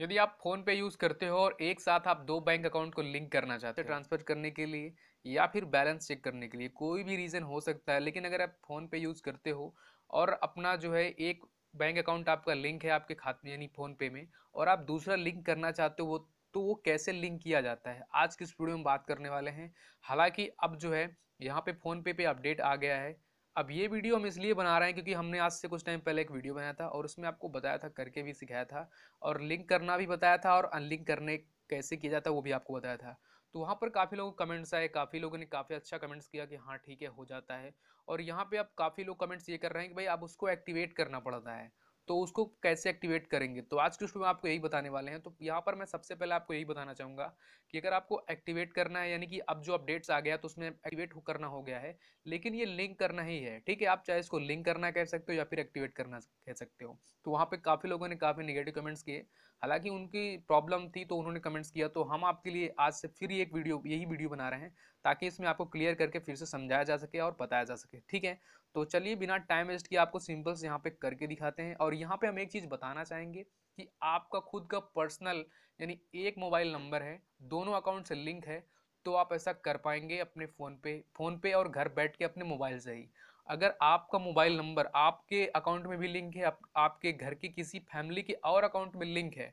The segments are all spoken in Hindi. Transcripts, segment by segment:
यदि आप फोन पे यूज करते हो और एक साथ आप दो बैंक अकाउंट को लिंक करना चाहते हो ट्रांसफर करने के लिए या फिर बैलेंस चेक करने के लिए कोई भी रीजन हो सकता है लेकिन अगर आप फोन पे यूज करते हो और अपना जो है एक बैंक अकाउंट आपका लिंक है आपके खाते यानी फोन पे में और आप दूसरा लिंक करना चाहते हो वो तो वो कैसे लिंक किया जाता है आज की स्टूडियो में बात करने वाले हैं हालांकि अब जो है यहाँ पे फोन पे पे अपडेट आ गया है अब ये वीडियो हम इसलिए बना रहे हैं क्योंकि हमने आज से कुछ टाइम पहले एक वीडियो बनाया था और उसमें आपको बताया था करके भी सिखाया था और लिंक करना भी बताया था और अनलिंक करने कैसे किया जाता है वो भी आपको बताया था तो वहाँ पर काफ़ी लोगों को कमेंट्स आए काफ़ी लोगों ने काफ़ी अच्छा कमेंट्स किया कि हाँ ठीक है हो जाता है और यहाँ पर आप काफ़ी लोग कमेंट्स ये कर रहे हैं कि भाई आप उसको एक्टिवेट करना पड़ता है तो उसको कैसे एक्टिवेट करेंगे तो आज के स्टूडियो में आपको यही बताने वाले हैं तो यहाँ पर मैं सबसे पहले आपको यही बताना चाहूँगा कि अगर आपको एक्टिवेट करना है यानी कि अब जो अपडेट्स आ गया तो उसमें एक्टिवेट करना हो गया है लेकिन ये लिंक करना ही है ठीक है आप चाहे इसको लिंक करना कह सकते हो या फिर एक्टिवेट करना कह सकते हो तो वहाँ पर काफ़ी लोगों ने काफ़ी निगेटिव कमेंट्स किए हालांकि उनकी प्रॉब्लम थी तो उन्होंने कमेंट्स किया तो हम आपके लिए आज से फिर एक वीडियो यही वीडियो बना रहे हैं ताकि इसमें आपको क्लियर करके फिर से समझाया जा सके और बताया जा सके ठीक है तो चलिए बिना टाइम वेस्ट किए आपको सिंपल्स यहाँ पे करके दिखाते हैं और यहाँ पे हम एक चीज़ बताना चाहेंगे कि आपका खुद का पर्सनल यानी एक मोबाइल नंबर है दोनों अकाउंट से लिंक है तो आप ऐसा कर पाएंगे अपने फ़ोन पे फ़ोन पे और घर बैठ के अपने मोबाइल से ही अगर आपका मोबाइल नंबर आपके अकाउंट में भी लिंक है आप, आपके घर के किसी फैमिली के और अकाउंट में लिंक है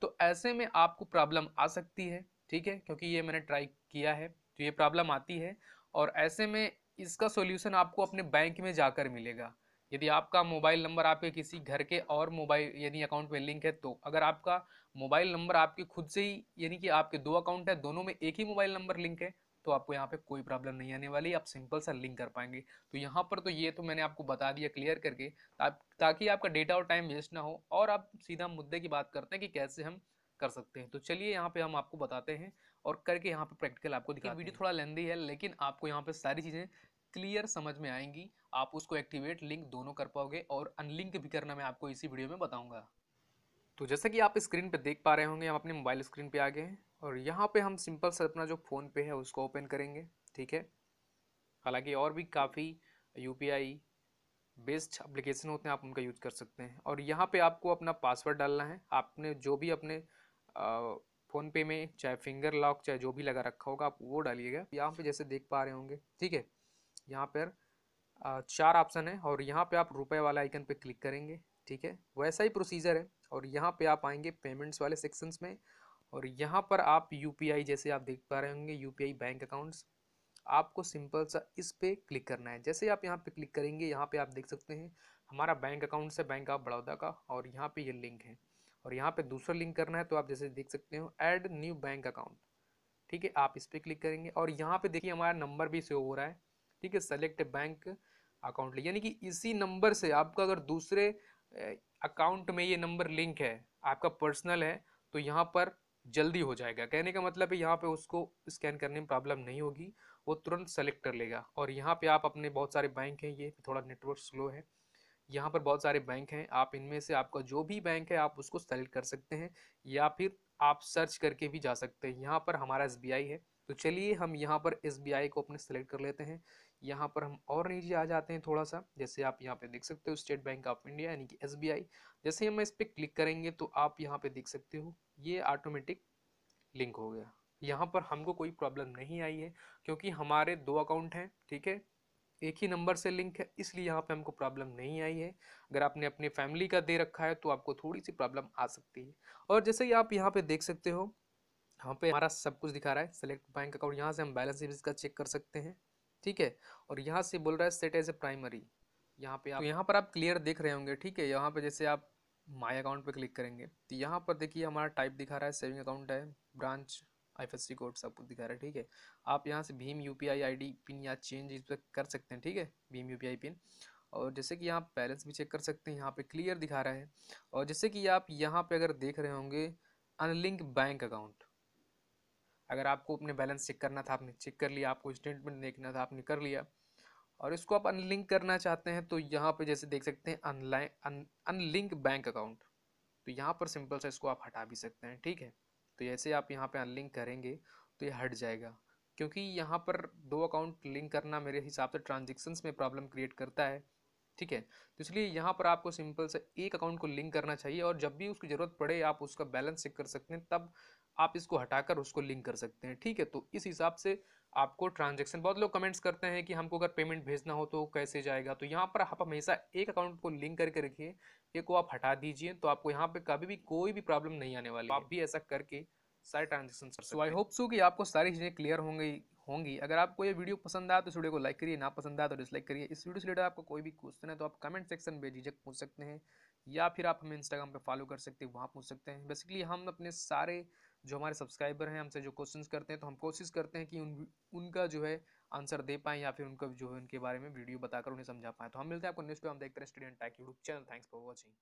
तो ऐसे में आपको प्रॉब्लम आ सकती है ठीक है क्योंकि ये मैंने ट्राई किया है तो ये प्रॉब्लम आती है और ऐसे में इसका सोल्यूशन आपको अपने बैंक में जाकर मिलेगा यदि आपका मोबाइल नंबर आपके किसी घर के और मोबाइल यानी अकाउंट में लिंक है तो अगर आपका मोबाइल नंबर आपके खुद से ही यानी कि आपके दो अकाउंट है दोनों में एक ही मोबाइल नंबर लिंक है तो आपको यहाँ पे कोई प्रॉब्लम नहीं आने वाली आप सिंपल सा लिंक कर पाएंगे तो यहाँ पर तो ये तो मैंने आपको बता दिया क्लियर करके ताकि आपका डेटा और टाइम वेस्ट ना हो और आप सीधा मुद्दे की बात करते हैं कि कैसे हम कर सकते हैं तो चलिए यहाँ पे हम आपको बताते हैं और करके यहाँ पे प्रैक्टिकल आपको दिखाते वीडियो थोड़ा लेंदी है लेकिन आपको यहाँ पे सारी चीज़ें क्लियर समझ में आएंगी आप उसको एक्टिवेट लिंक दोनों कर पाओगे और अनलिंक भी करना मैं आपको इसी वीडियो में बताऊंगा तो जैसा कि आप स्क्रीन पे देख पा रहे होंगे हम अपने मोबाइल स्क्रीन पे आ गए हैं और यहाँ पे हम सिंपल से अपना जो फ़ोन पे है उसको ओपन करेंगे ठीक है हालांकि और भी काफ़ी यू बेस्ड अप्लीकेशन होते हैं आप उनका यूज कर सकते हैं और यहाँ पे आपको अपना पासवर्ड डालना है आपने जो भी अपने फ़ोन पे में चाहे फिंगर लॉक चाहे जो भी लगा रखा होगा आप वो डालिएगा यहाँ पर जैसे देख पा रहे होंगे ठीक है यहाँ पर चार ऑप्शन है और यहाँ पर आप रुपये वाला आइकन पर क्लिक करेंगे ठीक है वैसा ही प्रोसीजर है और यहाँ पे आप आएंगे पेमेंट्स वाले सेक्शंस में और यहाँ पर आप यू जैसे आप देख पा रहे होंगे यू बैंक अकाउंट्स आपको सिंपल सा इस पर क्लिक करना है जैसे आप यहाँ पे क्लिक करेंगे यहाँ पर आप देख सकते हैं हमारा बैंक अकाउंट है बैंक ऑफ बड़ौदा का और यहाँ पे ये यह लिंक है और यहाँ पे दूसरा लिंक करना है तो आप जैसे देख सकते हो ऐड न्यू बैंक अकाउंट ठीक है आप इस पर क्लिक करेंगे और यहाँ पे देखिए हमारा नंबर भी सेव हो रहा है ठीक है सेलेक्ट बैंक अकाउंट यानी कि इसी नंबर से आपका अगर दूसरे अकाउंट में ये नंबर लिंक है आपका पर्सनल है तो यहाँ पर जल्दी हो जाएगा कहने का मतलब है यहाँ पे उसको स्कैन करने में प्रॉब्लम नहीं होगी वो तुरंत सेलेक्ट कर लेगा और यहाँ पे आप अपने बहुत सारे बैंक हैं ये थोड़ा नेटवर्क स्लो है यहाँ पर बहुत सारे बैंक हैं आप इनमें से आपका जो भी बैंक है आप उसको सेलेक्ट कर सकते हैं या फिर आप सर्च करके भी जा सकते हैं यहाँ पर हमारा एस है तो चलिए हम यहाँ पर एस को अपने सेलेक्ट कर लेते हैं यहाँ पर हम और नीचे आ जाते हैं थोड़ा सा जैसे आप यहाँ पे देख सकते हो स्टेट बैंक ऑफ इंडिया यानी कि एस जैसे हम इस पर क्लिक करेंगे तो आप यहाँ पे देख सकते हो ये ऑटोमेटिक लिंक हो गया यहाँ पर हमको कोई प्रॉब्लम नहीं आई है क्योंकि हमारे दो अकाउंट हैं ठीक है एक ही नंबर से लिंक है इसलिए यहाँ पे हमको प्रॉब्लम नहीं आई है अगर आपने अपने फैमिली का दे रखा है तो आपको थोड़ी सी प्रॉब्लम आ सकती है और जैसे ही आप यहाँ पे देख सकते हो यहाँ पे हमारा सब कुछ दिखा रहा है सेलेक्ट बैंक अकाउंट यहाँ से हम बैलेंस इसका चेक कर सकते हैं ठीक है और यहाँ से बोल रहा है सेट एज ए प्राइमरी यहाँ पे आप तो यहाँ पर आप क्लियर देख रहे होंगे ठीक है यहाँ पर जैसे आप माई अकाउंट पे क्लिक करेंगे तो यहाँ पर देखिए हमारा टाइप दिखा रहा है सेविंग अकाउंट है ब्रांच आई कोड सब कुछ दिखा रहा है ठीक है आप यहाँ से भीम यू पी पिन या चेंज इस पर कर सकते हैं ठीक है भीम यू पिन और जैसे कि यहाँ बैलेंस भी चेक कर सकते हैं यहाँ पे क्लियर दिखा रहा है और जैसे कि आप यहाँ पे अगर देख रहे होंगे अनलिंक बैंक अकाउंट अगर आपको अपने बैलेंस चेक करना था आपने चेक कर लिया आपको स्टेटमेंट देखना था आपने कर लिया और इसको आप अनलिंक करना चाहते हैं तो यहाँ पर जैसे देख सकते हैं अनलाइन अनलिंक बैंक अकाउंट तो यहाँ पर सिंपल सा इसको आप हटा भी सकते हैं ठीक है तो जैसे आप यहाँ पर अनलिंक करेंगे तो ये हट जाएगा क्योंकि यहाँ पर दो अकाउंट लिंक करना मेरे हिसाब से ट्रांजेक्शन्स में प्रॉब्लम क्रिएट करता है ठीक है तो इसलिए यहाँ पर आपको सिंपल से एक अकाउंट को लिंक करना चाहिए और जब भी उसकी ज़रूरत पड़े आप उसका बैलेंस चेक कर सकते हैं तब आप इसको हटाकर उसको लिंक कर सकते हैं ठीक है तो इस हिसाब से आपको ट्रांजेक्शन बहुत लोग कमेंट्स करते हैं कि हमको अगर पेमेंट भेजना हो तो कैसे जाएगा तो यहाँ पर आप हमेशा एक अकाउंट को लिंक करके रखिए एक को आप हटा दीजिए तो आपको यहाँ पे कभी भी कोई भी प्रॉब्लम नहीं आने वाली आप भी ऐसा करके सारे ट्रांजेक्शन कर सकते आई होप सो कि आपको सारी चीज़ें क्लियर होंगी होंगी अगर आपको ये वीडियो पसंद आया तो इस वीडियो को लाइक करिए ना पसंद आया तो डिसलाइक करिए इस वीडियो से रिलेटेड आपको कोई भी क्वेश्चन है तो आप कमेंट सेक्शन में झिझक पूछ सकते हैं या फिर आप हमें इंस्टाग्राम पे फॉलो कर सकते हैं वहाँ पूछ सकते हैं बेसिकली हम अपने सारे जो हमारे सब्सक्राइबर हैं हमसे जो क्वेश्चंस करते हैं तो हम कोशिश करते हैं कि उन उनका जो है आंसर दे पाएँ या फिर उनका जो है उनके बारे में वीडियो बताकर उन्हें समझा पाएँ तो हम मिलते हैं आपको नेक्स्ट हम देखते हैं स्टूडेंट टाइक YouTube channel thanks for watching